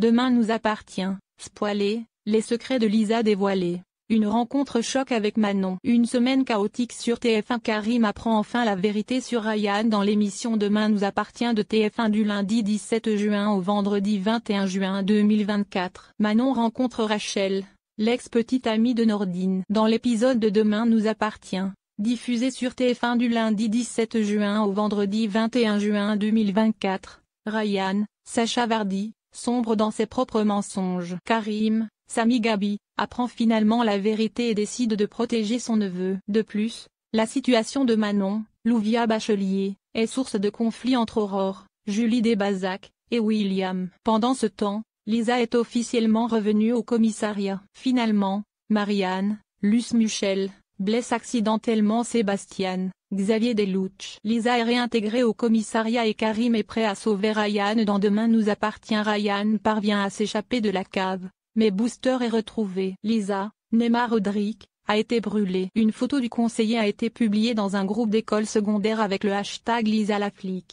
Demain nous appartient, spoilé, les secrets de Lisa dévoilés. Une rencontre choc avec Manon. Une semaine chaotique sur TF1 Karim apprend enfin la vérité sur Ryan dans l'émission Demain nous appartient de TF1 du lundi 17 juin au vendredi 21 juin 2024. Manon rencontre Rachel, l'ex-petite amie de Nordine. Dans l'épisode de Demain nous appartient, diffusé sur TF1 du lundi 17 juin au vendredi 21 juin 2024, Ryan, Sacha Vardy, sombre dans ses propres mensonges. Karim, Sami Gabi, apprend finalement la vérité et décide de protéger son neveu. De plus, la situation de Manon, Louvia Bachelier, est source de conflits entre Aurore, Julie Desbazac, et William. Pendant ce temps, Lisa est officiellement revenue au commissariat. Finalement, Marianne, Luce Michel, blesse accidentellement Sébastien, Xavier Delouche. Lisa est réintégrée au commissariat et Karim est prêt à sauver Ryan dans Demain nous appartient Ryan parvient à s'échapper de la cave, mais Booster est retrouvé. Lisa, Neymar, Rodrigue, a été brûlée. Une photo du conseiller a été publiée dans un groupe d'école secondaire avec le hashtag Lisa la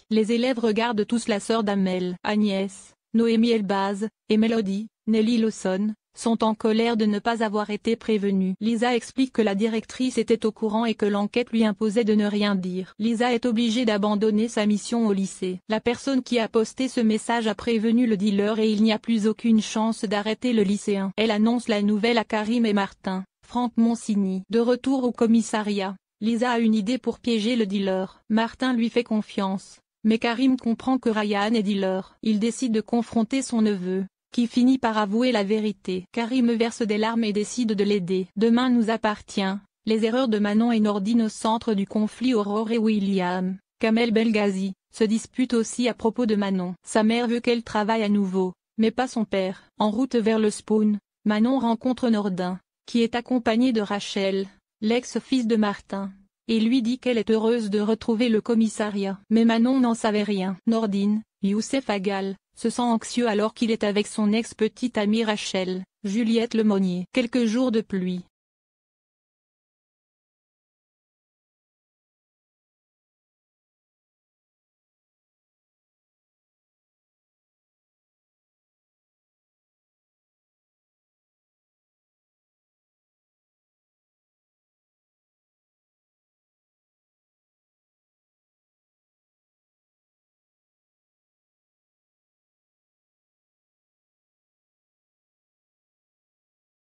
Les élèves regardent tous la sœur d'Amel. Agnès, Noémie Elbaz, et Mélodie, Nelly Lawson, sont en colère de ne pas avoir été prévenus. Lisa explique que la directrice était au courant et que l'enquête lui imposait de ne rien dire. Lisa est obligée d'abandonner sa mission au lycée. La personne qui a posté ce message a prévenu le dealer et il n'y a plus aucune chance d'arrêter le lycéen. Elle annonce la nouvelle à Karim et Martin. Franck Monsigny. De retour au commissariat, Lisa a une idée pour piéger le dealer. Martin lui fait confiance mais Karim comprend que Ryan est dealer. Il décide de confronter son neveu qui finit par avouer la vérité. Karim verse des larmes et décide de l'aider. Demain nous appartient. Les erreurs de Manon et Nordine au centre du conflit Aurore et William, Kamel Belgazi, se disputent aussi à propos de Manon. Sa mère veut qu'elle travaille à nouveau, mais pas son père. En route vers le spawn, Manon rencontre Nordin, qui est accompagné de Rachel, l'ex-fils de Martin, et lui dit qu'elle est heureuse de retrouver le commissariat. Mais Manon n'en savait rien. Nordine, Youssef Agal, se sent anxieux alors qu'il est avec son ex-petite amie Rachel, Juliette Lemonnier. Quelques jours de pluie,